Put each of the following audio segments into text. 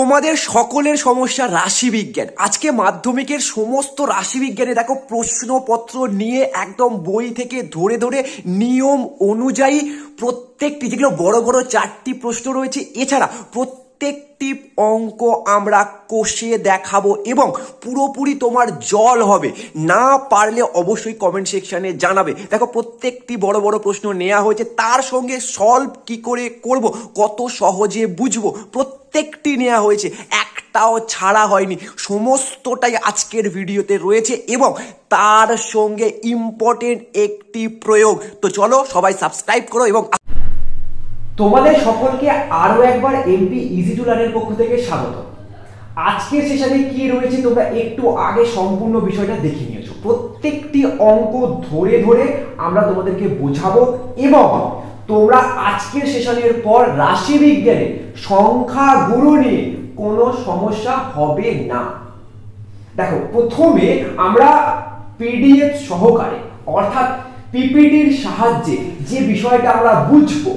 তোমাদের সকলের সমস্যা রাশিবিজ্ঞান আজকে মাধ্যমিকের সমস্ত রাশিবিজ্ঞানে দেখো প্রশ্নপত্র নিয়ে একদম বই থেকে ধরে ধরে নিয়ম অনুযায়ী প্রত্যেকটি যেগুলো বড় বড় চারটি প্রশ্ন রয়েছে এছাড়া প্রত্যেক প্রত্যেক অঙ্ক আমরা কষিয়ে দেখাবো এবং পুরোপুরি তোমার জল হবে না পারলে অবশ্যই কমেন্ট সেকশানে জানাবে দেখো প্রত্যেকটি বড় বড় প্রশ্ন নেওয়া হয়েছে তার সঙ্গে সলভ কি করে করব কত সহজে বুঝবো প্রত্যেকটি নেওয়া হয়েছে একটাও ছাড়া হয়নি সমস্তটাই আজকের ভিডিওতে রয়েছে এবং তার সঙ্গে ইম্পর্টেন্ট একটি প্রয়োগ তো চলো সবাই সাবস্ক্রাইব করো এবং তোমাদের সকলকে আরও একবার এমপি ইজি টু লার্নের পক্ষ থেকে স্বাগত আজকের সেশনে কি রয়েছে তোমরা একটু আগে সম্পূর্ণ বিষয়টা দেখে নিয়েছো প্রত্যেকটি অঙ্ক ধরে ধরে আমরা তোমাদেরকে বোঝাবো এবং তোমরা আজকের সেশনের পর রাশি বিজ্ঞানে সংখ্যা গুরু নিয়ে কোনো সমস্যা হবে না দেখো প্রথমে আমরা পিডিএফ সহকারে অর্থাৎ পিপিটির সাহায্যে যে বিষয়টা আমরা বুঝবো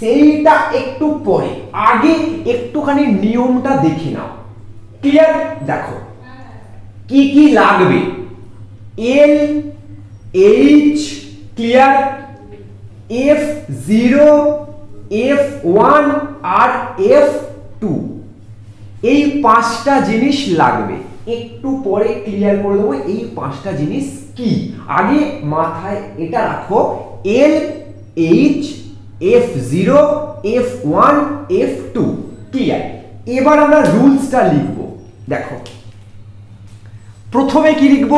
সেইটা একটু পরে আগে একটুখানি নিয়মটা দেখে নাও ক্লিয়ার দেখো কি কি লাগবে L H clear F zero F one আর এফ টু এই পাঁচটা জিনিস লাগবে একটু পরে ক্লিয়ার করে দেবো এই পাঁচটা জিনিস কি আগে মাথায় এটা রাখো L H F zero F one F two clear এবার আমরা রুলসটা লিখব দেখো প্রথমে কি লিখব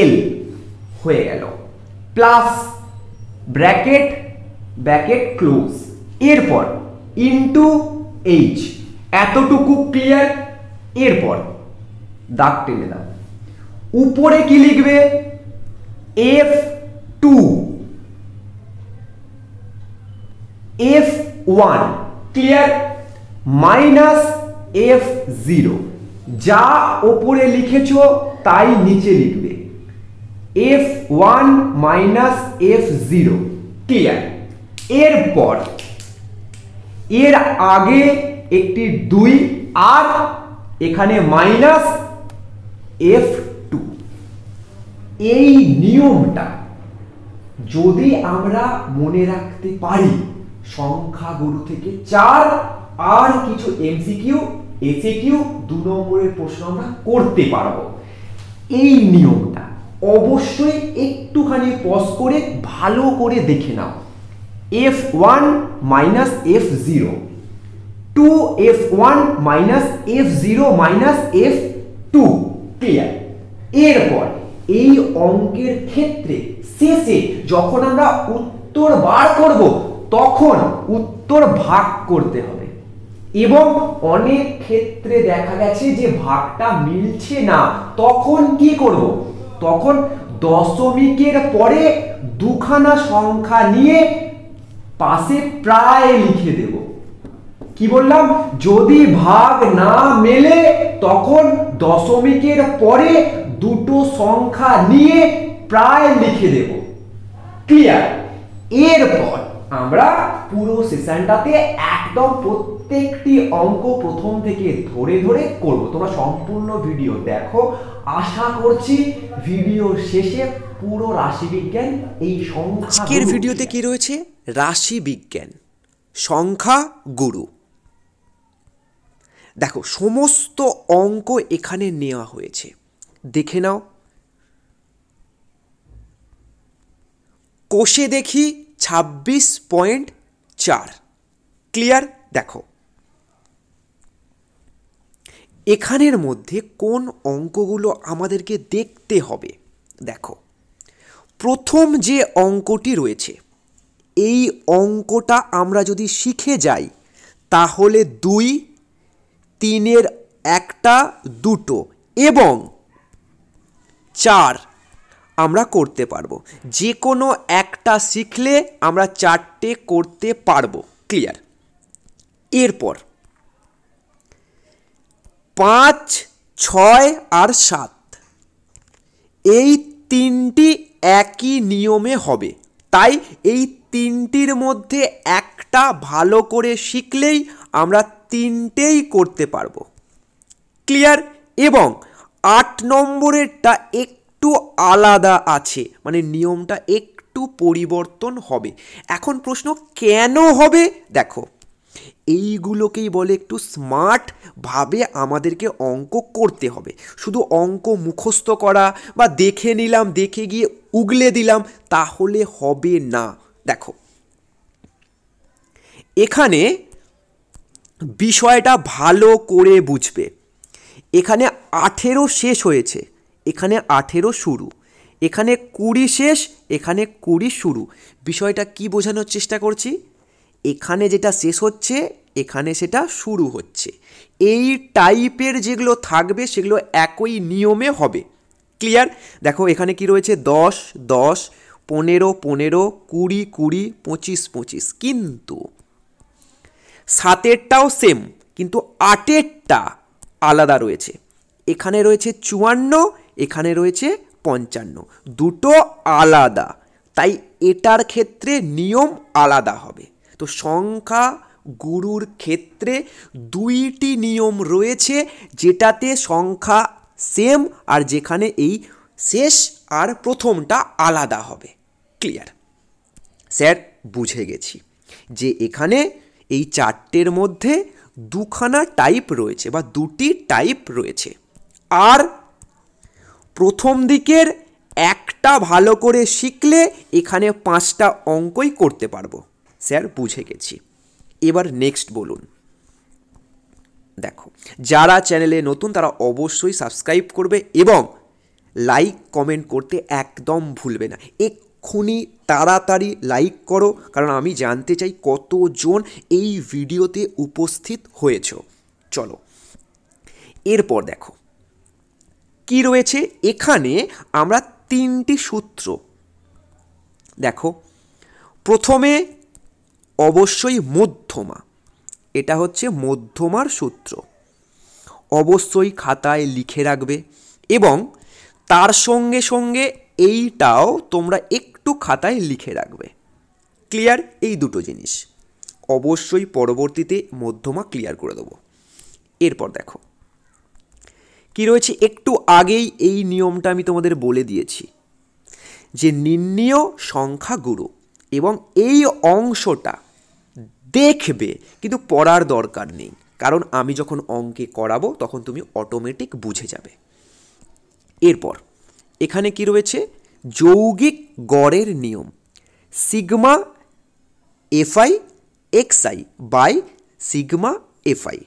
এল হয়ে গেল প্লাস ব্র্যাকেট ব্র্যাকেট ক্লোজ এরপর ইনটু এইচ এতটুকু ক্লিয়ার এরপর দাগ টেনে দাও উপরে কি লিখবে F two f1 clear minus f0 যা ওপরে লিখেছো তাই নিচে লিখবে f1 মাইনাস f0 ক্লিয়ার এরপর এর আগে একটি দুই আর এখানে মাইনাস এফ টু এই নিয়মটা যদি আমরা মনে রাখতে পারি সংখ্যাগুরু থেকে চার আর কিছু এমসিকিউ এসিকিউ দু নম্বরের প্রশ্ন আমরা করতে পারবো এই নিয়মটা অবশ্যই একটুখানি পজ করে ভালো করে দেখে নাও F one minus F zero two F one minus F zero minus F two clear এরপর এই অঙ্কের ক্ষেত্রে শেষে যখন আমরা উত্তর বার করব তখন উত্তর ভাগ করতে হবে এবং অনেক ক্ষেত্রে দেখা গেছে যে ভাগটা মিলছে না তখন কি করব তখন দশমিকের পরে দুখানা সংখ্যা নিয়ে পাশে প্রায় লিখে দেব কি বললাম যদি ভাগ না মেলে তখন দশমিকের পরে দুটো সংখ্যা নিয়ে প্রায় লিখে দেব ক্লিয়ার এরপর আমরা পুরো সেশনটাতে একদম প্রত্যেকটি অঙ্ক প্রথম থেকে ধরে ধরে করব তোমরা সম্পূর্ণ ভিডিও দেখো আশা করছি ভিডিও শেষে পুরো রাশিবিজ্ঞান এই সংখ্যার ভিডিওতে কি রয়েছে রাশি বিজ্ঞান সংখ্যা গুরু দেখো সমস্ত অঙ্ক এখানে নেওয়া হয়েছে দেখে নাও কোষে দেখি ছাব্বিশ পয়েন্ট চার ক্লিয়ার দেখো এখানের মধ্যে কোন অঙ্কগুলো আমাদেরকে দেখতে হবে দেখো প্রথম যে অঙ্কটি রয়েছে এই অঙ্কটা আমরা যদি শিখে যাই তাহলে দুই তিনের একটা দুটো এবং চার আমরা করতে পারবো যে কোনো একটা শিখলে আমরা চারটে করতে পারবো ক্লিয়ার এরপর পাঁচ ছয় আর সাত এই তিনটি একই নিয়মে হবে তাই এই তিনটির মধ্যে একটা ভালো করে শিখলেই আমরা তিনটেই করতে পারবো ক্লিয়ার এবং আট নম্বরেরটা এক একটু আলাদা আছে মানে নিয়মটা একটু পরিবর্তন হবে এখন প্রশ্ন কেন হবে দেখো এইগুলোকেই বলে একটু স্মার্টভাবে আমাদেরকে অঙ্ক করতে হবে শুধু অঙ্ক মুখস্থ করা বা দেখে নিলাম দেখে গিয়ে উগলে দিলাম তাহলে হবে না দেখো এখানে বিষয়টা ভালো করে বুঝবে এখানে আঠেরো শেষ হয়েছে এখানে আঠেরো শুরু এখানে কুড়ি শেষ এখানে কুড়ি শুরু বিষয়টা কি বোঝানোর চেষ্টা করছি এখানে যেটা শেষ হচ্ছে এখানে সেটা শুরু হচ্ছে এই টাইপের যেগুলো থাকবে সেগুলো একই নিয়মে হবে ক্লিয়ার দেখো এখানে কি রয়েছে দশ দশ পনেরো পনেরো কুড়ি কুড়ি পঁচিশ পঁচিশ কিন্তু সাতেরটাও সেম কিন্তু আটেরটা আলাদা রয়েছে এখানে রয়েছে চুয়ান্ন এখানে রয়েছে পঞ্চান্ন দুটো আলাদা তাই এটার ক্ষেত্রে নিয়ম আলাদা হবে তো সংখ্যা গুরুর ক্ষেত্রে দুইটি নিয়ম রয়েছে যেটাতে সংখ্যা সেম আর যেখানে এই শেষ আর প্রথমটা আলাদা হবে ক্লিয়ার স্যার বুঝে গেছি যে এখানে এই চারটের মধ্যে দুখানা টাইপ রয়েছে বা দুটি টাইপ রয়েছে আর প্রথম দিকের একটা ভালো করে শিখলে এখানে পাঁচটা অঙ্কই করতে পারবো স্যার বুঝে গেছি এবার নেক্সট বলুন দেখো যারা চ্যানেলে নতুন তারা অবশ্যই সাবস্ক্রাইব করবে এবং লাইক কমেন্ট করতে একদম ভুলবে না এক্ষুনি তাড়াতাড়ি লাইক করো কারণ আমি জানতে চাই কতজন এই ভিডিওতে উপস্থিত হয়েছ চলো এরপর দেখো কি রয়েছে এখানে আমরা তিনটি সূত্র দেখো প্রথমে অবশ্যই মধ্যমা এটা হচ্ছে মধ্যমার সূত্র অবশ্যই খাতায় লিখে রাখবে এবং তার সঙ্গে সঙ্গে এইটাও তোমরা একটু খাতায় লিখে রাখবে ক্লিয়ার এই দুটো জিনিস অবশ্যই পরবর্তীতে মধ্যমা ক্লিয়ার করে দেবো এরপর দেখো কি রয়েছে একটু আগেই এই নিয়মটা আমি তোমাদের বলে দিয়েছি যে নির্ণীয় সংখ্যা গুরু এবং এই অংশটা দেখবে কিন্তু পড়ার দরকার নেই কারণ আমি যখন অঙ্কে করাবো তখন তুমি অটোমেটিক বুঝে যাবে এরপর এখানে কি রয়েছে যৌগিক গড়ের নিয়ম sigma F I X I by sigma F I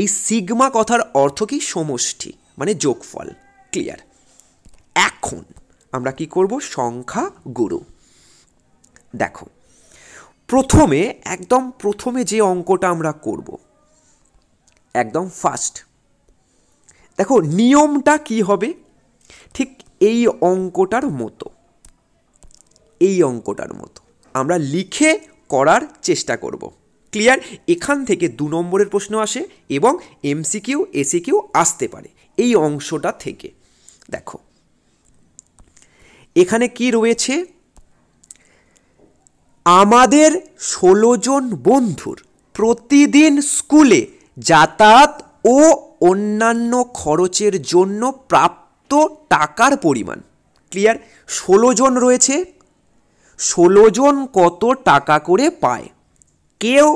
এই সিগমা কথার অর্থ কি সমষ্টি মানে যোগফল ক্লিয়ার এখন আমরা কি করব সংখ্যা গুরু দেখো প্রথমে একদম প্রথমে যে অঙ্কটা আমরা করব একদম ফার্স্ট দেখো নিয়মটা কি হবে ঠিক এই অঙ্কটার মতো এই অঙ্কটার মতো আমরা লিখে করার চেষ্টা করব ক্লিয়ার এখান থেকে দু নম্বরের প্রশ্ন আসে এবং এমসিকিউ এসিকিউ আসতে পারে এই অংশটা থেকে দেখো এখানে কি রয়েছে আমাদের ষোলো জন বন্ধুর প্রতিদিন স্কুলে যাতায়াত ও অন্যান্য খরচের জন্য প্রাপ্ত টাকার পরিমাণ ক্লিয়ার ষোলো জন রয়েছে ষোলো জন কত টাকা করে পায় কেউ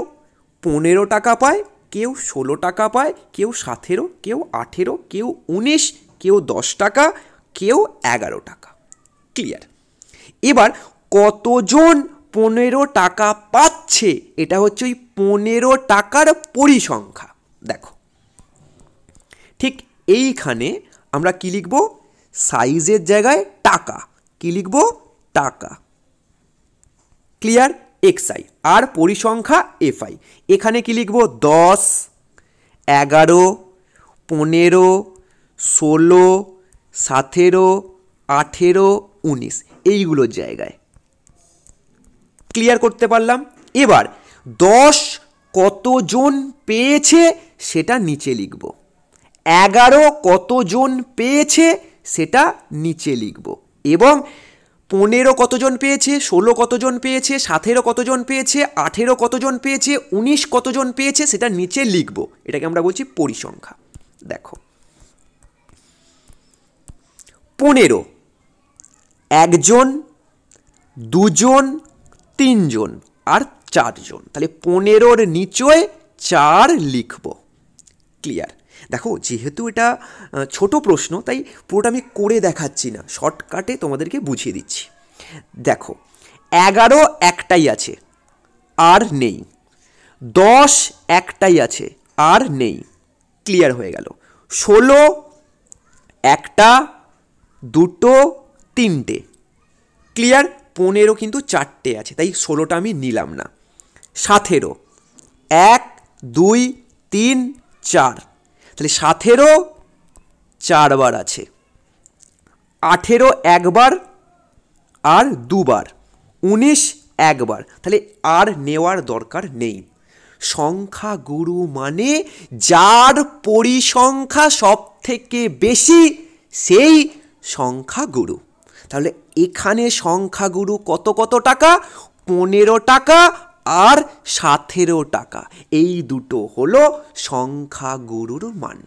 পনেরো টাকা পায় কেউ ষোলো টাকা পায় কেউ সাতেরো কেউ আঠেরো কেউ উনিশ কেউ দশ টাকা কেউ এগারো টাকা ক্লিয়ার এবার কতজন পনেরো টাকা পাচ্ছে এটা হচ্ছে ওই পনেরো টাকার পরিসংখ্যা দেখো ঠিক এইখানে আমরা কী লিখব সাইজের জায়গায় টাকা কী লিখব টাকা ক্লিয়ার এক্স আই আর পরিসংখ্যা এফ আই এখানে কি লিখব দশ এগারো পনেরো ষোলো সাতেরো আঠেরো উনিশ এইগুলোর জায়গায় ক্লিয়ার করতে পারলাম এবার দশ কতজন পেয়েছে সেটা নিচে লিখব এগারো কতজন পেয়েছে সেটা নিচে লিখব এবং পনেরো কতজন পেয়েছে ষোলো কতজন পেয়েছে সাতেরো কতজন পেয়েছে আঠেরো কতজন পেয়েছে উনিশ কতজন পেয়েছে সেটা নিচে লিখব এটাকে আমরা বলছি পরিসংখ্যা দেখো পনেরো একজন দুজন তিনজন আর চারজন তাহলে পনেরোর নিচয় চার লিখব ক্লিয়ার দেখো যেহেতু এটা ছোট প্রশ্ন তাই পুরোটা আমি করে দেখাচ্ছি না শর্টকাটে তোমাদেরকে বুঝিয়ে দিচ্ছি দেখো এগারো একটাই আছে আর নেই দশ একটাই আছে আর নেই ক্লিয়ার হয়ে গেল ষোলো একটা দুটো তিনটে ক্লিয়ার পনেরো কিন্তু চারটে আছে তাই ষোলোটা আমি নিলাম না সাতেরো এক দুই তিন চার তাহলে সাতেরো চারবার আছে আঠেরো একবার আর দুবার উনিশ একবার তাহলে আর নেওয়ার দরকার নেই সংখ্যা গুরু মানে যার পরিসংখ্যা সব থেকে বেশি সেই সংখ্যাগুরু তাহলে এখানে সংখ্যাগুরু কত কত টাকা পনেরো টাকা আর সাতেরো টাকা এই দুটো হলো সংখ্যাগুরুর মান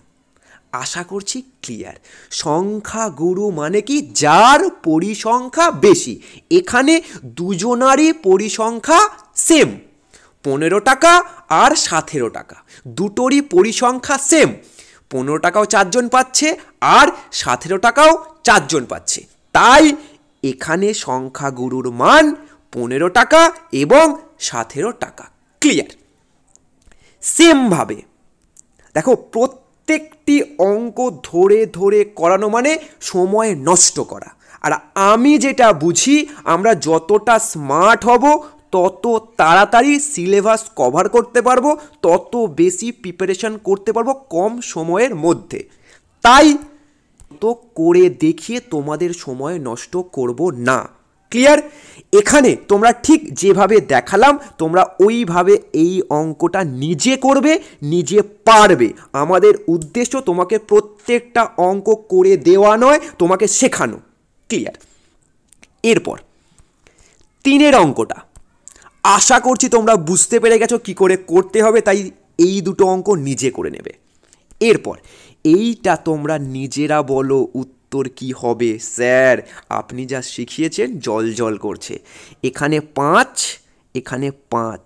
আশা করছি ক্লিয়ার সংখ্যাগুরু মানে কি যার পরিসংখ্যা বেশি এখানে দুজনারই পরিসংখ্যা সেম পনেরো টাকা আর সাতেরো টাকা দুটোরই পরিসংখ্যা সেম পনেরো টাকাও চারজন পাচ্ছে আর সাতেরো টাকাও চারজন পাচ্ছে তাই এখানে সংখ্যাগুরুর মান পনেরো টাকা এবং সাতেরো টাকা ক্লিয়ার সেমভাবে দেখো প্রত্যেকটি অঙ্ক ধরে ধরে করানো মানে সময় নষ্ট করা আর আমি যেটা বুঝি আমরা যতটা স্মার্ট হব তত তাড়াতাড়ি সিলেবাস কভার করতে পারবো তত বেশি প্রিপারেশান করতে পারবো কম সময়ের মধ্যে তাই তো করে দেখিয়ে তোমাদের সময় নষ্ট করব না ক্লিয়ার এখানে তোমরা ঠিক যেভাবে দেখালাম তোমরা ওইভাবে এই অঙ্কটা নিজে করবে নিজে পারবে আমাদের উদ্দেশ্য তোমাকে প্রত্যেকটা অঙ্ক করে দেওয়া নয় তোমাকে শেখানো ক্লিয়ার এরপর তিনের অঙ্কটা আশা করছি তোমরা বুঝতে পেরে গেছো কি করে করতে হবে তাই এই দুটো অঙ্ক নিজে করে নেবে এরপর এইটা তোমরা নিজেরা বলো উত্তর উত্তর কি হবে স্যার আপনি যা শিখিয়েছেন জল জল করছে এখানে পাঁচ এখানে পাঁচ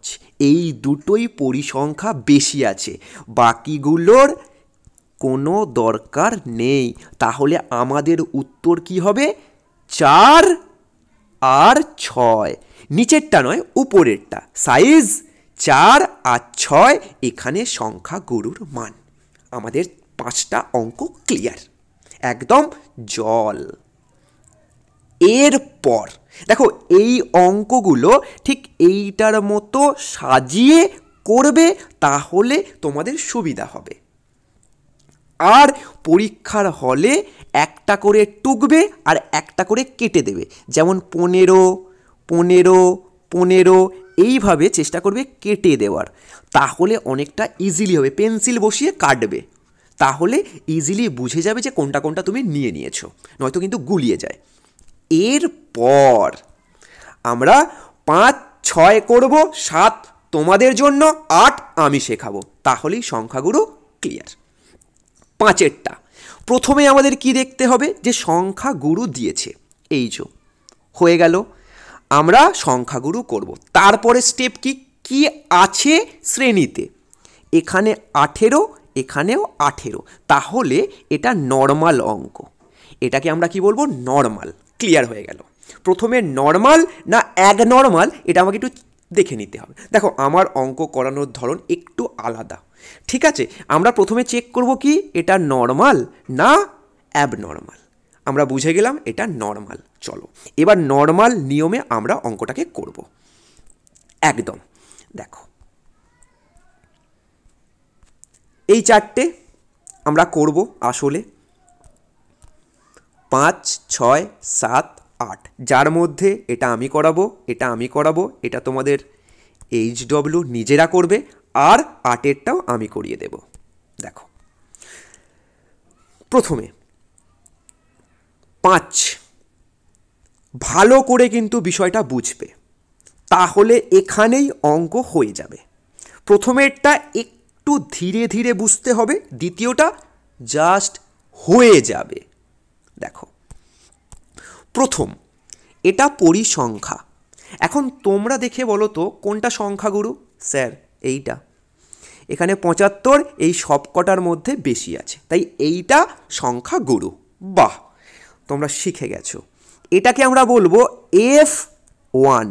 এই দুটোই পরিসংখ্যা বেশি আছে বাকিগুলোর কোনো দরকার নেই তাহলে আমাদের উত্তর কি হবে চার আর ছয় নিচেরটা নয় উপরেরটা সাইজ চার আর ছয় এখানে সংখ্যা গরুর মান আমাদের পাঁচটা অঙ্ক ক্লিয়ার একদম জল এরপর দেখো এই অঙ্কগুলো ঠিক এইটার মতো সাজিয়ে করবে তাহলে তোমাদের সুবিধা হবে আর পরীক্ষার হলে একটা করে টুকবে আর একটা করে কেটে দেবে যেমন পনেরো পনেরো পনেরো এইভাবে চেষ্টা করবে কেটে দেওয়ার তাহলে অনেকটা ইজিলি হবে পেন্সিল বসিয়ে কাটবে তাহলে ইজিলি বুঝে যাবে যে কোনটা কোনটা তুমি নিয়ে নিয়েছো নয়তো কিন্তু গুলিয়ে যায় এরপর আমরা পাঁচ ছয় করব সাত তোমাদের জন্য আট আমি শেখাবো তাহলেই সংখ্যাগুলো ক্লিয়ার পাঁচেরটা প্রথমে আমাদের কি দেখতে হবে যে সংখ্যাগুরু দিয়েছে এই যো হয়ে গেল আমরা সংখ্যাগুরু করব তারপরে স্টেপ কি কি আছে শ্রেণীতে এখানে আঠেরো এখানেও আঠেরো তাহলে এটা নর্মাল অঙ্ক এটাকে আমরা কি বলবো নর্মাল ক্লিয়ার হয়ে গেল প্রথমে নর্মাল না এক নর্মাল এটা আমাকে একটু দেখে নিতে হবে দেখো আমার অঙ্ক করানোর ধরন একটু আলাদা ঠিক আছে আমরা প্রথমে চেক করব কি এটা নর্মাল না অ্যাব নর্মাল আমরা বুঝে গেলাম এটা নর্মাল চলো এবার নর্মাল নিয়মে আমরা অঙ্কটাকে করব একদম দেখো এই চারটে আমরা করব আসলে পাঁচ ছয় সাত আট যার মধ্যে এটা আমি করাবো এটা আমি করাবো এটা তোমাদের এইচ ডব্লিউ নিজেরা করবে আর আটেরটাও আমি করিয়ে দেব দেখো প্রথমে পাঁচ ভালো করে কিন্তু বিষয়টা বুঝবে তাহলে এখানেই অঙ্ক হয়ে যাবে প্রথমেরটা এক একটু ধীরে ধীরে বুঝতে হবে দ্বিতীয়টা জাস্ট হয়ে যাবে দেখো প্রথম এটা পরিসংখ্যা এখন তোমরা দেখে বলো তো কোনটা সংখ্যাগুরু স্যার এইটা এখানে পঁচাত্তর এই সবকটার মধ্যে বেশি আছে তাই এইটা সংখ্যা গুরু বাহ তোমরা শিখে গেছো এটাকে আমরা বলবো এফ ওয়ান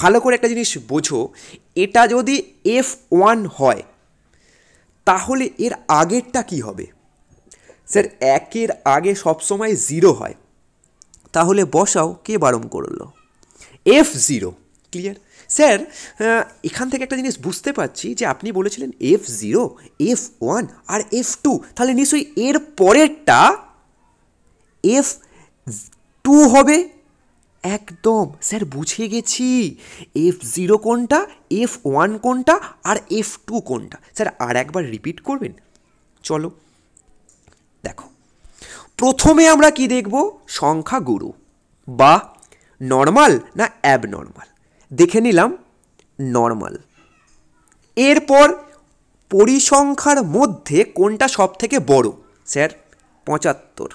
ভালো করে একটা জিনিস বোঝো এটা যদি এফ ওয়ান হয় তাহলে এর আগেরটা কি হবে স্যার একের আগে সবসময় জিরো হয় তাহলে বসাও কে বারণ করলো এফ জিরো ক্লিয়ার স্যার এখান থেকে একটা জিনিস বুঝতে পারছি যে আপনি বলেছিলেন এফ জিরো এফ ওয়ান আর এফ টু তাহলে নিশ্চয়ই এর পরেরটা এফ টু হবে একদম স্যার বুঝে গেছি এফ জিরো কোনটা এফ ওয়ান কোনটা আর এফ টু কোনটা স্যার আর একবার রিপিট করবেন চলো দেখো প্রথমে আমরা কি দেখব সংখ্যা গুরু বা নর্মাল না অ্যাব নর্মাল দেখে নিলাম নর্মাল এরপর পরিসংখ্যার মধ্যে কোনটা সব থেকে বড় স্যার পঁচাত্তর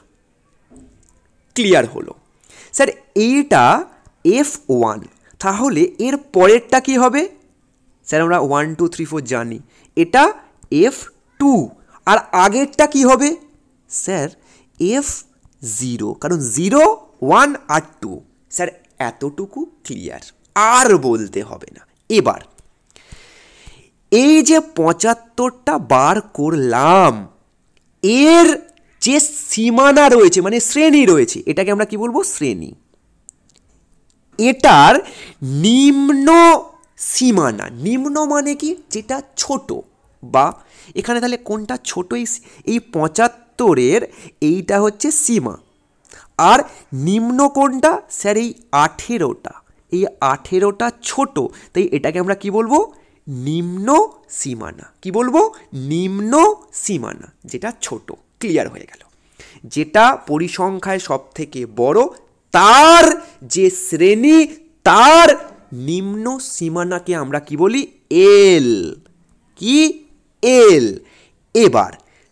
ক্লিয়ার হলো স্যার এইটা এফ ওয়ান তাহলে এর পরেরটা কী হবে স্যার আমরা ওয়ান টু থ্রি ফোর জানি এটা এফ টু আর আগেরটা কি হবে স্যার এফ জিরো কারণ জিরো ওয়ান আর টু স্যার এতটুকু ক্লিয়ার আর বলতে হবে না এবার এই যে পঁচাত্তরটা বার করলাম এর যে সীমানা রয়েছে মানে শ্রেণী রয়েছে এটাকে আমরা কি বলবো শ্রেণী এটার নিম্ন সীমানা নিম্ন মানে কি যেটা ছোট বা এখানে তাহলে কোনটা ছোট এই পঁচাত্তরের এইটা হচ্ছে সীমা আর নিম্ন কোনটা স্যার এই আঠেরোটা এই আঠেরোটা ছোট তাই এটাকে আমরা কি বলবো নিম্ন সীমানা কি বলবো নিম্ন সীমানা যেটা ছোটো ক্লিয়ার হয়ে গেল যেটা পরিসংখ্যায় সব থেকে বড় তার যে শ্রেণী তার নিম্ন সীমানাকে আমরা কি বলি এল কি এল এবার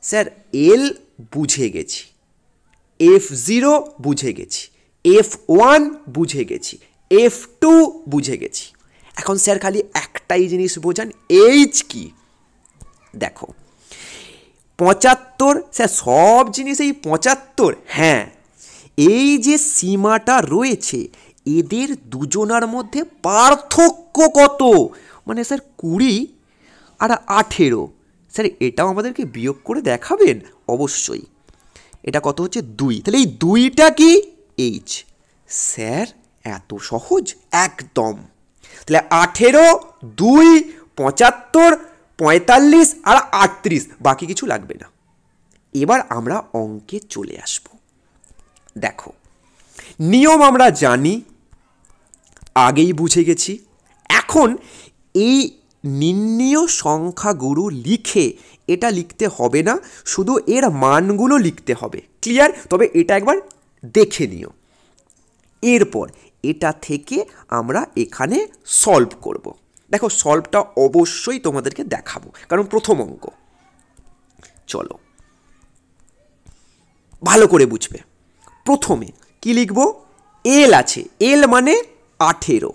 স্যার এল বুঝে গেছি এফ জিরো বুঝে গেছি এফ ওয়ান বুঝে গেছি এফ টু বুঝে গেছি এখন স্যার খালি একটাই জিনিস বোঝান এইচ কি দেখো পঁচাত্তর স্যার সব জিনিসেই পঁচাত্তর হ্যাঁ এই যে সীমাটা রয়েছে এদের দুজনার মধ্যে পার্থক্য কত মানে স্যার কুড়ি আর আঠেরো স্যার এটাও আমাদেরকে বিয়োগ করে দেখাবেন অবশ্যই এটা কত হচ্ছে দুই তাহলে এই দুইটা কি এইচ স্যার এত সহজ একদম তাহলে আঠেরো দুই পঁচাত্তর পঁয়তাল্লিশ আর আটত্রিশ বাকি কিছু লাগবে না এবার আমরা অঙ্কে চলে আসব দেখো নিয়ম আমরা জানি আগেই বুঝে গেছি এখন এই নির্ণীয় সংখ্যাগুরু লিখে এটা লিখতে হবে না শুধু এর মানগুলো লিখতে হবে ক্লিয়ার তবে এটা একবার দেখে নিও এরপর এটা থেকে আমরা এখানে সলভ করব দেখো সলভটা অবশ্যই তোমাদেরকে দেখাবো কারণ প্রথম অঙ্ক চলো ভালো করে বুঝবে প্রথমে কি লিখব এল আছে এল মানে আঠেরো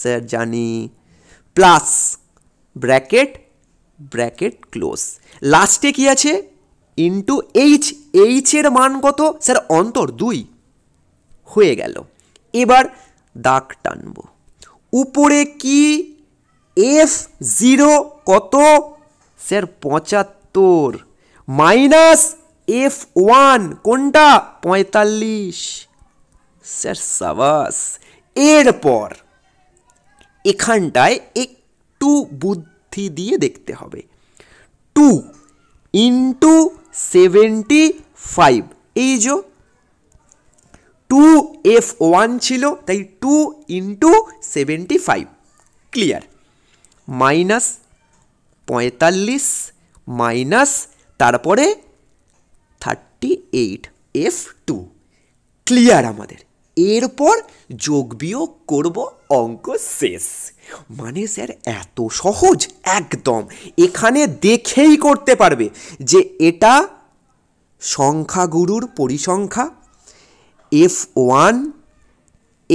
স্যার জানি প্লাস ব্র্যাকেট ব্র্যাকেট ক্লোজ লাস্টে কি আছে ইন্টু এইচ এইচের মান কত স্যার অন্তর দুই হয়ে গেল এবার দাগ টানব উপরে কি এফ জিরো কত স্যার পঁচাত্তর মাইনাস এফ ওয়ান কোনটা পঁয়তাল্লিশ স্যার সাবাস এরপর এখানটায় একটু বুদ্ধি দিয়ে দেখতে হবে টু ইন্টু সেভেন্টি ফাইভ এই যে টু এফ ওয়ান ছিল তাই two into seventy five clear minus পঁয়তাল্লিশ মাইনাস তারপরে thirty eight F two clear আমাদের এরপর যোগ বিয়োগ করবো অঙ্ক শেষ মানে স্যার এত সহজ একদম এখানে দেখেই করতে পারবে যে এটা সংখ্যাগুরুর পরিসংখ্যা F one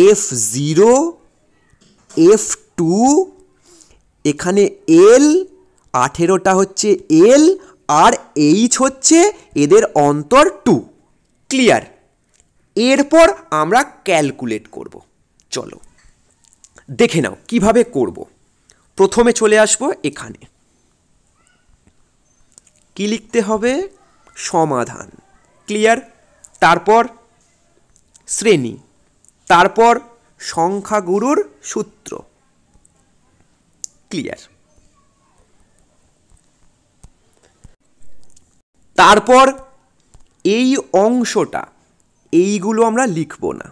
F zero F two এখানে এল আঠেরোটা হচ্ছে এল আর এইচ হচ্ছে এদের অন্তর টু ক্লিয়ার এরপর আমরা ক্যালকুলেট করব চলো দেখে নাও কিভাবে করব প্রথমে চলে আসব এখানে কি লিখতে হবে সমাধান ক্লিয়ার তারপর শ্রেণী তারপর সংখ্যাগুরুর সূত্র ক্লিয়ার তারপর এই অংশটা এইগুলো আমরা লিখব না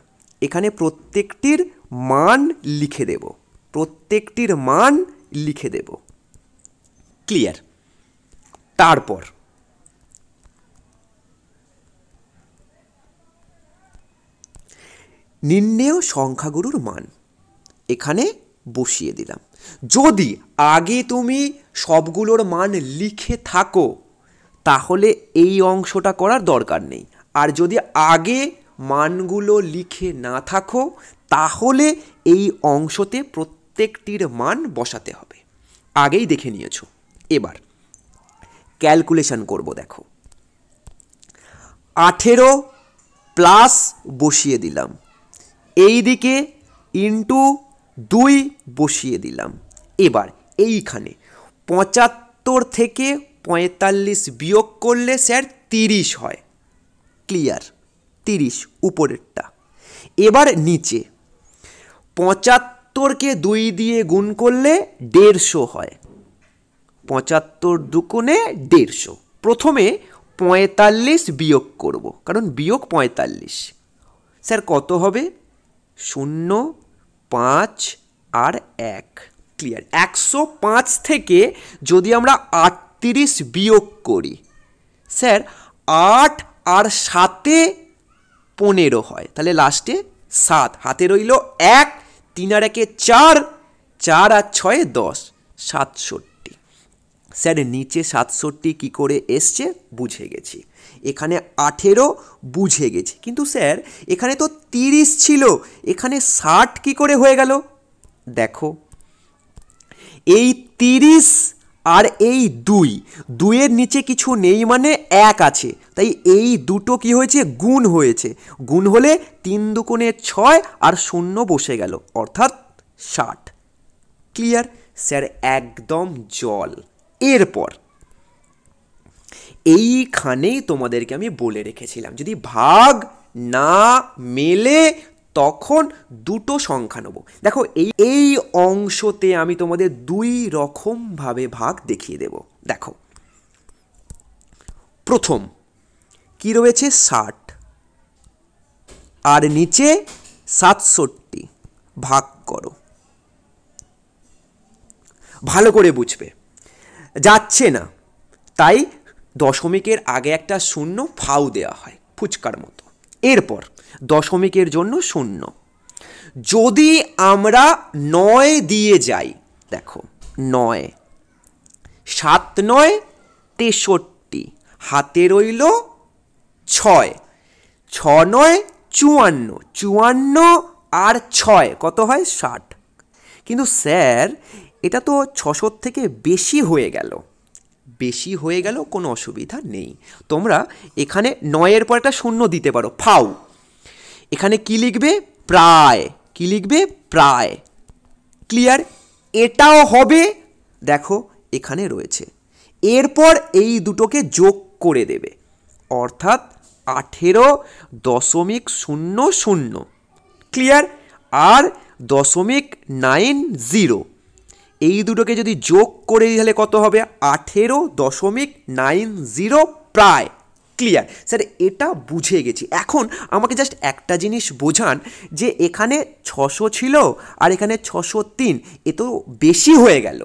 এখানে প্রত্যেকটির মান লিখে দেব প্রত্যেকটির মান লিখে দেব ক্লিয়ার তারপর নির্ণেয় সংখ্যাগুরুর মান এখানে বসিয়ে দিলাম যদি আগে তুমি সবগুলোর মান লিখে থাকো তাহলে এই অংশটা করার দরকার নেই আর যদি আগে মানগুলো লিখে না থাকো তাহলে এই অংশতে প্রত্যেকটির মান বসাতে হবে আগেই দেখে নিয়েছো এবার ক্যালকুলেশন করব দেখো আঠেরো প্লাস বসিয়ে দিলাম এই দিকে ইন্টু দুই বসিয়ে দিলাম এবার এইখানে পঁচাত্তর থেকে পঁয়তাল্লিশ বিয়োগ করলে স্যার তিরিশ হয় ক্লিয়ার তিরিশ উপরেরটা এবার নিচে পঁচাত্তরকে দুই দিয়ে গুণ করলে দেড়শো হয় পঁচাত্তর দুকোণে দেড়শো প্রথমে পঁয়তাল্লিশ বিয়োগ করব কারণ বিয়োগ পঁয়তাল্লিশ স্যার কত হবে শূন্য পাঁচ আর এক ক্লিয়ার একশো পাঁচ থেকে যদি আমরা আটত্রিশ বিয়োগ করি স্যার আট আর সাতে পনেরো হয় তাহলে লাস্টে সাত হাতে রইল এক তিন আর একে চার চার আর ছয় দশ সাতষট্টি স্যার নিচে সাতষট্টি কী করে এসছে বুঝে গেছি এখানে আঠেরো বুঝে গেছি কিন্তু স্যার এখানে তো তিরিশ ছিল এখানে ষাট কী করে হয়ে গেল দেখো এই তিরিশ আর এই দুই দুইয়ের নিচে কিছু নেই মানে এক আছে তাই এই দুটো কি হয়েছে গুণ হয়েছে গুণ হলে তিন দুকোণে ছয় আর শূন্য বসে গেল অর্থাৎ ষাট ক্লিয়ার স্যার একদম জল এরপর এইখানেই তোমাদেরকে আমি বলে রেখেছিলাম যদি ভাগ না মেলে তখন দুটো সংখ্যা নেব দেখো এই এই অংশতে আমি তোমাদের দুই রকমভাবে ভাগ দেখিয়ে দেব দেখো প্রথম কি রয়েছে ষাট আর নিচে সাতষট্টি ভাগ করো ভালো করে বুঝবে যাচ্ছে না তাই দশমিকের আগে একটা শূন্য ফাউ দেওয়া হয় ফুচকার মতো এরপর দশমিকের জন্য শূন্য যদি আমরা নয় দিয়ে যাই দেখো নয় সাত নয় তেষট্টি হাতে রইল ছয় ছ নয় চুয়ান্ন চুয়ান্ন আর ছয় কত হয় ষাট কিন্তু স্যার এটা তো ছশোর থেকে বেশি হয়ে গেল বেশি হয়ে গেল কোনো অসুবিধা নেই তোমরা এখানে নয়ের পর একটা শূন্য দিতে পারো ফাউ এখানে কি লিখবে প্রায় কি লিখবে প্রায় ক্লিয়ার এটাও হবে দেখো এখানে রয়েছে এরপর এই দুটোকে যোগ করে দেবে অর্থাৎ আঠেরো দশমিক শূন্য শূন্য ক্লিয়ার আর দশমিক নাইন জিরো এই দুটোকে যদি যোগ করে তাহলে কত হবে আঠেরো দশমিক নাইন জিরো প্রায় ক্লিয়ার স্যার এটা বুঝে গেছি এখন আমাকে জাস্ট একটা জিনিস বোঝান যে এখানে ছশো ছিল আর এখানে ছশো তিন এ তো বেশি হয়ে গেল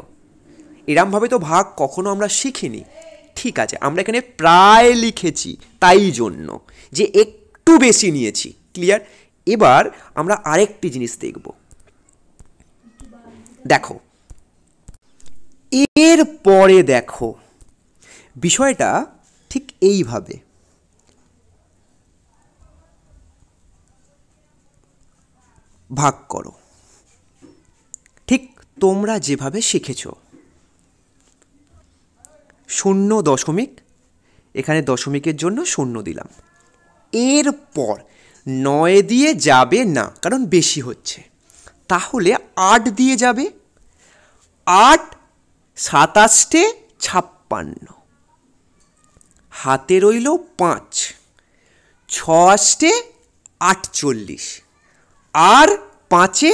এরমভাবে তো ভাগ কখনো আমরা শিখিনি ঠিক আছে আমরা এখানে প্রায় লিখেছি তাই জন্য যে একটু বেশি নিয়েছি ক্লিয়ার এবার আমরা আরেকটি জিনিস দেখব দেখো এর পরে দেখো বিষয়টা ঠিক এইভাবে ভাগ করো ঠিক তোমরা যেভাবে শিখেছ শূন্য দশমিক এখানে দশমিকের জন্য শূন্য দিলাম এরপর নয় দিয়ে যাবে না কারণ বেশি হচ্ছে তাহলে আট দিয়ে যাবে আট সাতাশটে ছাপ্পান্ন হাতে রইল পাঁচ ছ আষ্টে আটচল্লিশ আর পাঁচে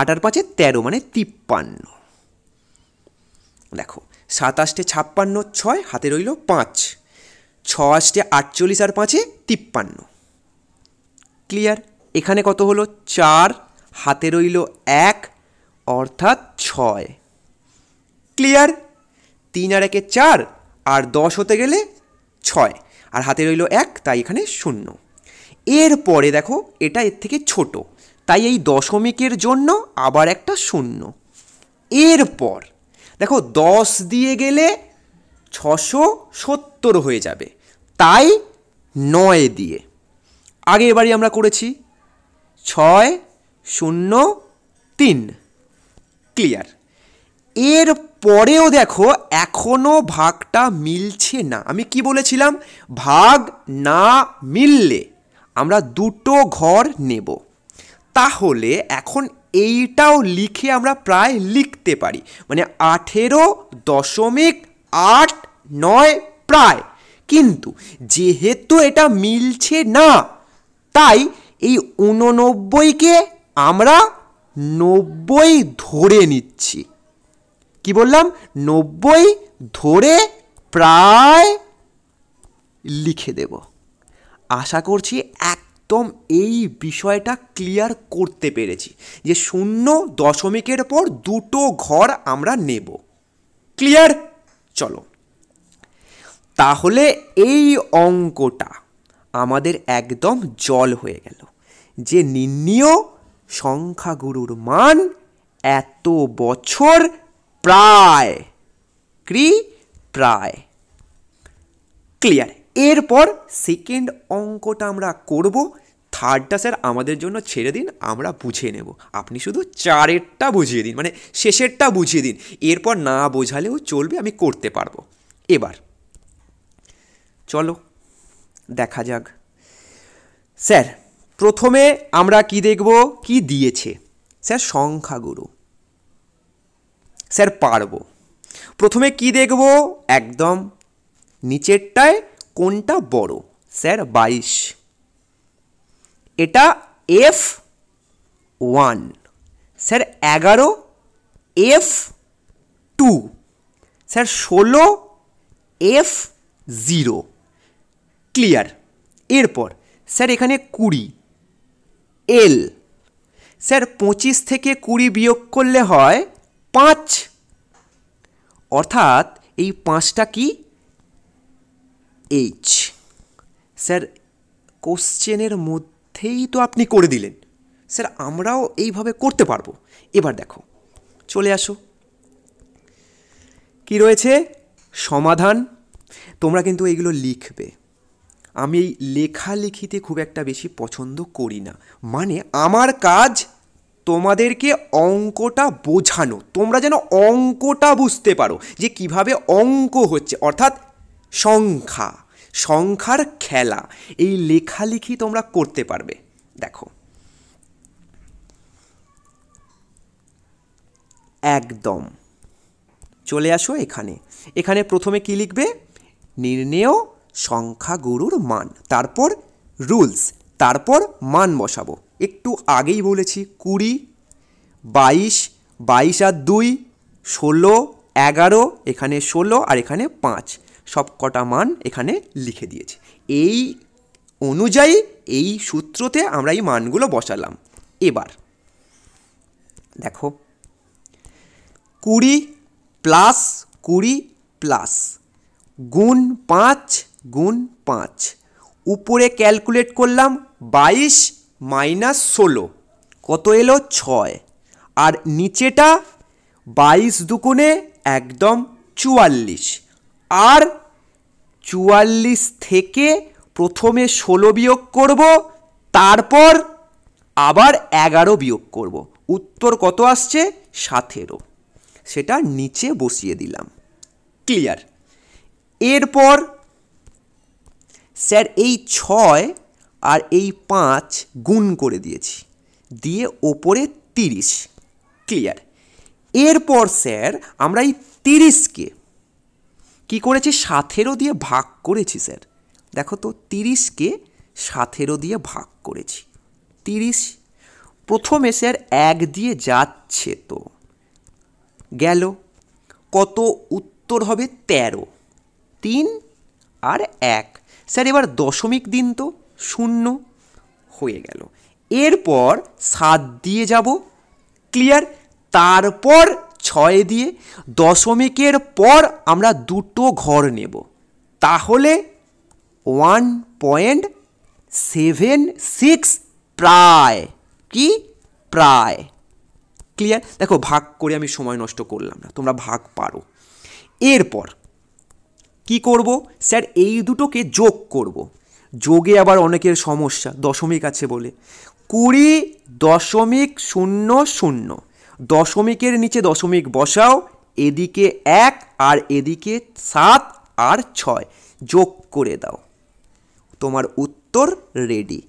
আট আর পাঁচে তেরো মানে তিপ্পান্ন দেখো সাতাশটে ছাপ্পান্ন ছয় হাতে রইল পাঁচ ছ আষ্টে আটচল্লিশ আর পাঁচে তিপ্পান্ন ক্লিয়ার এখানে কত হলো চার হাতে রইল এক অর্থাৎ ছয় ক্লিয়ার তিন আর একে চার আর দশ হতে গেলে ছয় আর হাতে রইল এক তাই এখানে শূন্য এর পরে দেখো এটা এর থেকে ছোট তাই এই দশমিকের জন্য আবার একটা শূন্য এরপর দেখো দশ দিয়ে গেলে ছশো সত্তর হয়ে যাবে তাই নয় দিয়ে আগে এবারই আমরা করেছি ছয় শূন্য তিন ক্লিয়ার এর পরেও দেখো এখনও ভাগটা মিলছে না আমি কি বলেছিলাম ভাগ না মিললে আমরা দুটো ঘর নেব তাহলে এখন এইটাও লিখে আমরা প্রায় লিখতে পারি মানে আঠেরো দশমিক আট নয় প্রায় কিন্তু যেহেতু এটা মিলছে না তাই এই উননব্বইকে আমরা নব্বই ধরে নিচ্ছি কি বললাম নব্বই ধরে প্রায় লিখে দেব আশা করছি একদম এই বিষয়টা ক্লিয়ার করতে পেরেছি যে শূন্য দশমিকের পর দুটো ঘর আমরা নেব ক্লিয়ার চলো তাহলে এই অঙ্কটা আমাদের একদম জল হয়ে গেল যে নির্ণীয় সংখ্যাগুরুর মান এত বছর প্রায় ক্রি প্রায় ক্লিয়ার এরপর সেকেন্ড অঙ্কটা আমরা করব থার্ডটা স্যার আমাদের জন্য ছেড়ে দিন আমরা বুঝিয়ে নেব আপনি শুধু চারেরটা বুঝিয়ে দিন মানে শেষেরটা বুঝিয়ে দিন এরপর না বোঝালেও চলবে আমি করতে পারবো এবার চলো দেখা যাক স্যার প্রথমে আমরা কি দেখব কি দিয়েছে স্যার সংখ্যাগুরু স্যার পারবো প্রথমে কি দেখব একদম নিচেরটায় কোনটা বড় স্যার বাইশ এটা এফ ওয়ান স্যার এগারো এফ টু স্যার ষোলো এফ জিরো ক্লিয়ার এরপর স্যার এখানে কুড়ি এল স্যার পঁচিশ থেকে কুড়ি বিয়োগ করলে হয় পাঁচ অর্থাৎ এই পাঁচটা কি এইচ স্যার কোশ্চেনের মধ্যেই তো আপনি করে দিলেন স্যার আমরাও এইভাবে করতে পারবো এবার দেখো চলে আসো কি রয়েছে সমাধান তোমরা কিন্তু এইগুলো লিখবে আমি এই লেখালেখিতে খুব একটা বেশি পছন্দ করি না মানে আমার কাজ তোমাদেরকে অঙ্কটা বোঝানো তোমরা যেন অঙ্কটা বুঝতে পারো যে কিভাবে অঙ্ক হচ্ছে অর্থাৎ সংখ্যা সংখ্যার খেলা এই লেখালেখি তোমরা করতে পারবে দেখো একদম চলে আসো এখানে এখানে প্রথমে কি লিখবে নির্ণেয় সংখ্যাগুরুর মান তারপর রুলস তারপর মান বসাবো একটু আগেই বলেছি কুড়ি বাইশ বাইশ আর দুই ষোলো এগারো এখানে ষোলো আর এখানে পাঁচ সব কটা মান এখানে লিখে দিয়েছি এই অনুযায়ী এই সূত্রতে আমরা এই মানগুলো বসালাম এবার দেখো কুড়ি প্লাস কুড়ি প্লাস গুণ পাঁচ গুণ পাঁচ উপরে ক্যালকুলেট করলাম বাইশ মাইনাস ষোলো কত এলো ছয় আর নিচেটা বাইশ দুগুণে একদম চুয়াল্লিশ আর চুয়াল্লিশ থেকে প্রথমে ষোলো বিয়োগ করব তারপর আবার এগারো বিয়োগ করব উত্তর কত আসছে সাতেরো সেটা নিচে বসিয়ে দিলাম ক্লিয়ার এরপর স্যার এই ছয় আর এই পাঁচ গুণ করে দিয়েছি দিয়ে ওপরে তিরিশ ক্লিয়ার এরপর স্যার আমরা এই তিরিশকে কি করেছি সাতেরো দিয়ে ভাগ করেছি স্যার দেখো তো তিরিশকে সাতেরো দিয়ে ভাগ করেছি তিরিশ প্রথমে স্যার এক দিয়ে যাচ্ছে তো গেল কত উত্তর হবে তেরো তিন আর এক স্যার এবার দশমিক দিন তো শূন্য হয়ে গেল এরপর সাত দিয়ে যাব ক্লিয়ার তারপর ছয় দিয়ে দশমিকের পর আমরা দুটো ঘর নেব তাহলে ওয়ান পয়েন্ট সেভেন সিক্স প্রায় কি প্রায় ক্লিয়ার দেখো ভাগ করে আমি সময় নষ্ট করলাম না তোমরা ভাগ পারো এরপর কি করব স্যার এই দুটোকে যোগ করব যোগে আবার অনেকের সমস্যা দশমিক আছে বলে কুড়ি দশমিক শূন্য শূন্য দশমিকের নিচে দশমিক বসাও এদিকে এক আর এদিকে সাত আর ছয় যোগ করে দাও তোমার উত্তর রেডি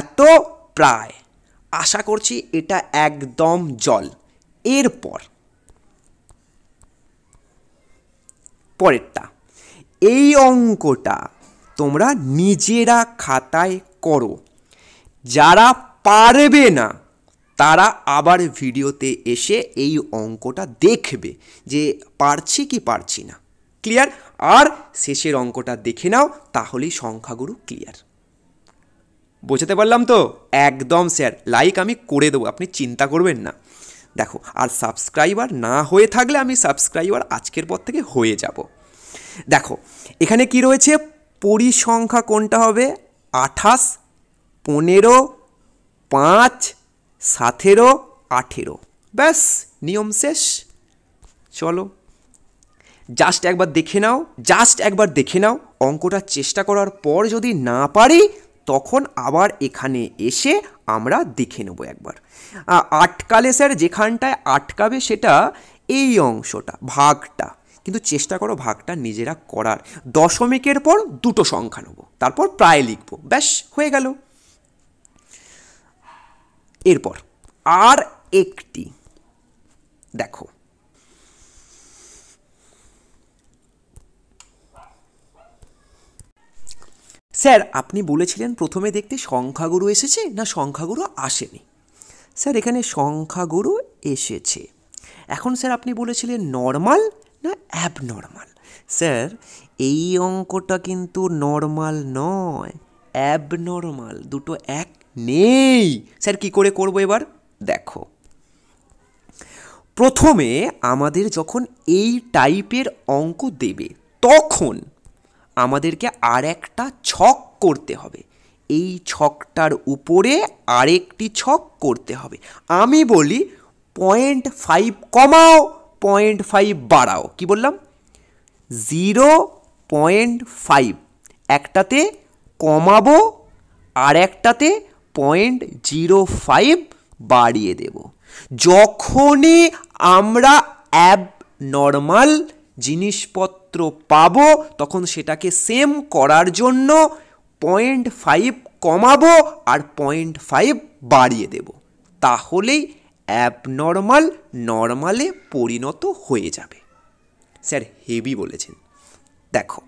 এত প্রায় আশা করছি এটা একদম জল এরপর পরেরটা এই অঙ্কটা তোমরা নিজেরা খাতায় করো যারা পারবে না তারা আবার ভিডিওতে এসে এই অঙ্কটা দেখবে যে পারছি কি পারছি না ক্লিয়ার আর শেষের অঙ্কটা দেখে নাও তাহলেই সংখ্যাগুরু ক্লিয়ার বোঝাতে পারলাম তো একদম স্যার লাইক আমি করে দেবো আপনি চিন্তা করবেন না দেখো আর সাবস্ক্রাইবার না হয়ে থাকলে আমি সাবস্ক্রাইবার আজকের পর থেকে হয়ে যাব দেখো এখানে কি রয়েছে পরিসংখ্যা কোনটা হবে আঠাশ পনেরো পাঁচ সাতেরো আঠেরো ব্যাস নিয়ম শেষ চলো জাস্ট একবার দেখে নাও জাস্ট একবার দেখে নাও অঙ্কটা চেষ্টা করার পর যদি না পারি তখন আবার এখানে এসে আমরা দেখে নেব একবার আটকালে স্যার যেখানটায় আটকাবে সেটা এই অংশটা ভাগটা কিন্তু চেষ্টা করো ভাগটা নিজেরা করার দশমিকের পর দুটো সংখ্যা নেবো তারপর প্রায় লিখবো ব্যাস হয়ে গেল এরপর আর একটি দেখো স্যার আপনি বলেছিলেন প্রথমে দেখতে সংখ্যাগুরু এসেছে না সংখ্যাগুরু আসেনি স্যার এখানে সংখ্যাগুরু এসেছে এখন স্যার আপনি বলেছিলেন নর্মাল অ্যাবনর্মাল স্যার এই অঙ্কটা কিন্তু নর্মাল নয় অ্যাবনর্মাল দুটো এক নেই স্যার কি করে করবো এবার দেখো প্রথমে আমাদের যখন এই টাইপের অঙ্ক দেবে তখন আমাদেরকে আর একটা ছক করতে হবে এই ছকটার উপরে আরেকটি ছক করতে হবে আমি বলি পয়েন্ট ফাইভ কমাও পয়েন্ট ফাইভ বাড়াও কি বললাম জিরো পয়েন্ট ফাইভ একটাতে কমাবো আর একটাতে পয়েন্ট জিরো ফাইভ বাড়িয়ে দেব যখনই আমরা অ্যাব নর্মাল জিনিসপত্র পাব তখন সেটাকে সেম করার জন্য পয়েন্ট ফাইভ কমাবো আর পয়েন্ট ফাইভ বাড়িয়ে দেব তাহলেই অ্যাবনর্মাল নর্মালে পরিণত হয়ে যাবে স্যার হেভি বলেছেন দেখো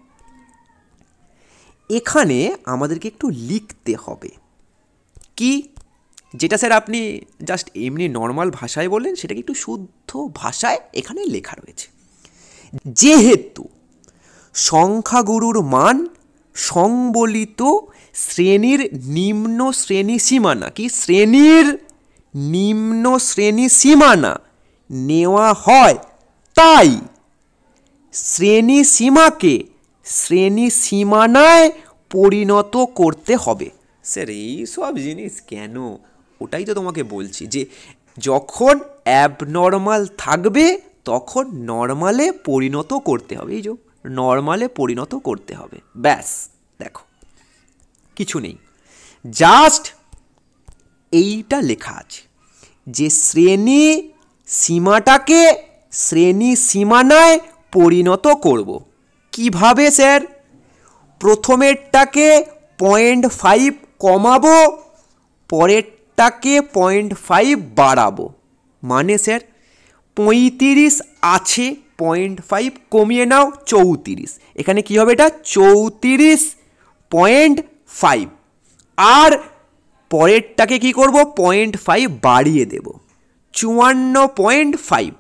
এখানে আমাদেরকে একটু লিখতে হবে কি যেটা স্যার আপনি জাস্ট এমনি নর্মাল ভাষায় বললেন সেটাকে একটু শুদ্ধ ভাষায় এখানে লেখা রয়েছে যেহেতু সংখ্যাগুরুর মান সংবলিত শ্রেণীর নিম্ন শ্রেণী সীমানা কি শ্রেণীর নিম্ন শ্রেণী সীমানা নেওয়া হয় তাই শ্রেণী সীমাকে শ্রেণী সীমানায় পরিণত করতে হবে স্যার এইসব জিনিস কেন ওটাই তো তোমাকে বলছি যে যখন অ্যাব নর্মাল থাকবে তখন নর্মালে পরিণত করতে হবে এই যে নর্মালে পরিণত করতে হবে ব্যাস দেখো কিছু নেই জাস্ট এইটা লেখা আছে যে শ্রেণী সীমাটাকে শ্রেণী সীমানায় পরিণত করব। কিভাবে স্যার প্রথমেরটাকে পয়েন্ট ফাইভ কমাবো পরেরটাকে পয়েন্ট ফাইভ বাড়াবো মানে স্যার পঁয়ত্রিশ আছে পয়েন্ট ফাইভ কমিয়ে নাও চৌত্রিশ এখানে কী হবে এটা চৌত্রিশ পয়েন্ট ফাইভ আর পরেরটাকে কি করব পয়েন্ট ফাইভ বাড়িয়ে দেব চুয়ান্ন পয়েন্ট ফাইভ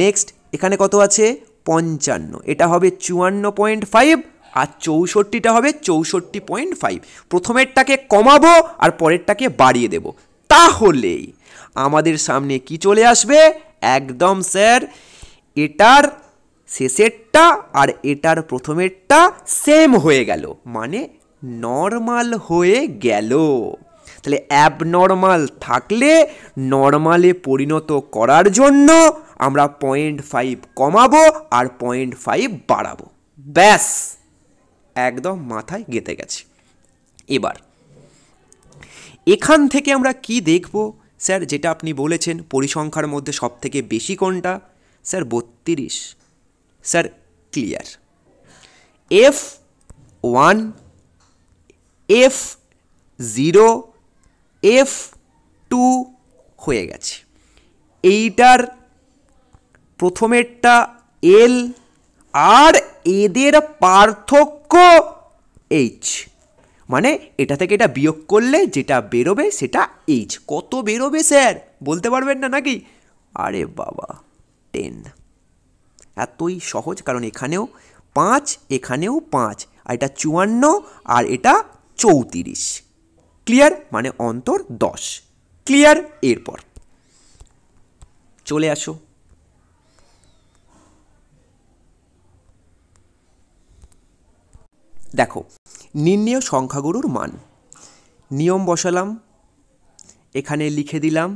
নেক্সট এখানে কত আছে পঞ্চান্ন এটা হবে চুয়ান্ন পয়েন্ট ফাইভ আর চৌষট্টিটা হবে চৌষট্টি পয়েন্ট ফাইভ প্রথমেরটাকে কমাবো আর পরেরটাকে বাড়িয়ে দেব তাহলেই আমাদের সামনে কি চলে আসবে একদম স্যার এটার শেষেরটা আর এটার প্রথমেরটা সেম হয়ে গেল মানে নর্মাল হয়ে গেল তাহলে অ্যাবনর্মাল থাকলে নর্মালে পরিণত করার জন্য আমরা পয়েন্ট ফাইভ কমাবো আর পয়েন্ট ফাইভ বাড়াবো ব্যাস একদম মাথায় গেঁথে গেছে এবার এখান থেকে আমরা কি দেখব স্যার যেটা আপনি বলেছেন পরিসংখ্যার মধ্যে সব থেকে বেশি কোনটা স্যার বত্রিশ sir clear F one F zero F two হয়ে গেছে এইটার প্রথমেরটা এল আর এদের পার্থক্য এইচ মানে এটা থেকে এটা বিয়োগ করলে যেটা বেরোবে সেটা এইচ কত বেরোবে স্যার বলতে পারবেন না নাকি আরে বাবা টেন এতই সহজ কারণ এখানেও পাঁচ এখানেও পাঁচ আর এটা চুয়ান্ন আর এটা চৌত্রিশ ক্লিয়ার মানে অন্তর দশ ক্লিয়ার এরপর চলে আসো দেখো নির্ণীয় সংখ্যাগুরুর মান নিয়ম বসালাম এখানে লিখে দিলাম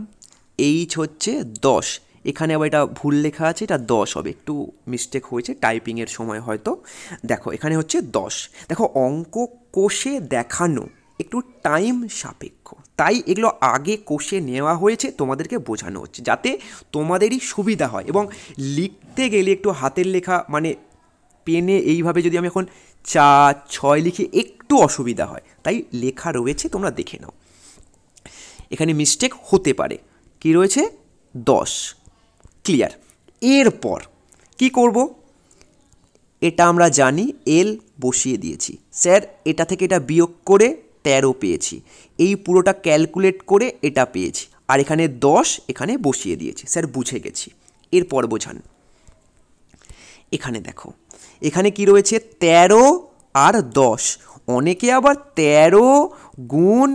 এইচ হচ্ছে দশ এখানে আবার এটা ভুল লেখা আছে এটা দশ হবে একটু মিস্টেক হয়েছে টাইপিংয়ের সময় হয়তো দেখো এখানে হচ্ছে দশ দেখো অঙ্ক কোষে দেখানো একটু টাইম সাপেক্ষ তাই এগুলো আগে কষে নেওয়া হয়েছে তোমাদেরকে বোঝানো হচ্ছে যাতে তোমাদেরই সুবিধা হয় এবং লিখতে গেলে একটু হাতের লেখা মানে পেনে এইভাবে যদি আমি এখন চা ছয় লিখে একটু অসুবিধা হয় তাই লেখা রয়েছে তোমরা দেখে নাও এখানে মিস্টেক হতে পারে কি রয়েছে দশ ক্লিয়ার এরপর কি করব এটা আমরা জানি এল বসিয়ে দিয়েছি স্যার এটা থেকে এটা বিয়োগ করে তেরো পেয়েছি এই পুরোটা ক্যালকুলেট করে এটা পেয়েছি আর এখানে দশ এখানে বসিয়ে দিয়েছি স্যার বুঝে গেছি এরপর বোঝান এখানে দেখো এখানে কি রয়েছে তেরো আর দশ অনেকে আবার তেরো গুণ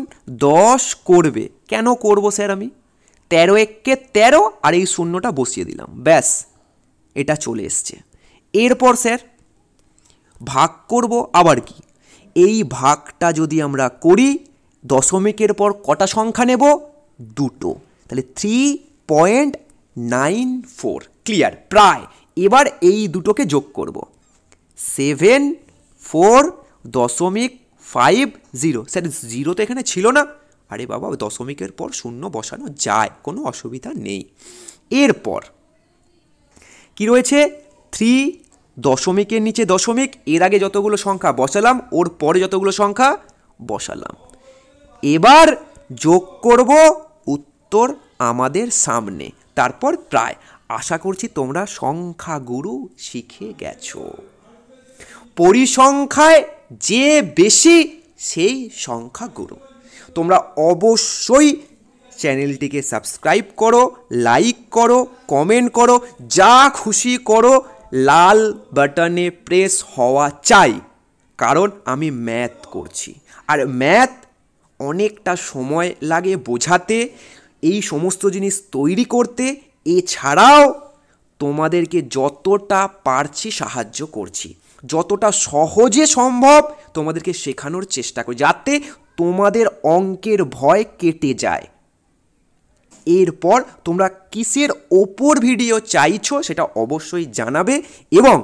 দশ করবে কেন করব স্যার আমি তেরো এককে তেরো আর এই শূন্যটা বসিয়ে দিলাম ব্যাস এটা চলে এসছে এরপর স্যার ভাগ করব আবার কি এই ভাগটা যদি আমরা করি দশমিকের পর কটা সংখ্যা নেব দুটো তাহলে three point nine four clear প্রায় এবার এই দুটোকে যোগ করব সেভেন ফোর দশমিক ফাইভ জিরো স্যার জিরো তো এখানে ছিল না আরে বাবা দশমিকের পর শূন্য বসানো যায় কোনো অসুবিধা নেই এরপর কি রয়েছে থ্রি দশমিকের নিচে দশমিক এর আগে যতগুলো সংখ্যা বসালাম ওর পরে যতগুলো সংখ্যা বসালাম এবার যোগ করব উত্তর আমাদের সামনে তারপর প্রায় আশা করছি তোমরা সংখ্যাগুরু শিখে গেছো পরিসংখ্যায় যে বেশি সেই সংখ্যাগুরু তোমরা অবশ্যই চ্যানেলটিকে সাবস্ক্রাইব করো লাইক করো কমেন্ট করো যা খুশি করো লাল বাটনে প্রেস হওয়া চাই কারণ আমি ম্যাথ করছি আর ম্যাথ অনেকটা সময় লাগে বোঝাতে এই সমস্ত জিনিস তৈরি করতে এছাড়াও তোমাদেরকে যতটা পারছি সাহায্য করছি যতটা সহজে সম্ভব তোমাদেরকে শেখানোর চেষ্টা করি যাতে তোমাদের অঙ্কের ভয় কেটে যায় এরপর তোমরা কিসের ওপর ভিডিও চাইছো সেটা অবশ্যই জানাবে এবং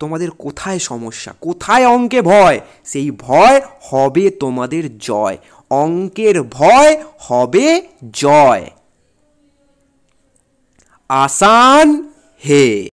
তোমাদের কোথায় সমস্যা কোথায় অঙ্কে ভয় সেই ভয় হবে তোমাদের জয় অঙ্কের ভয় হবে জয় আসান হে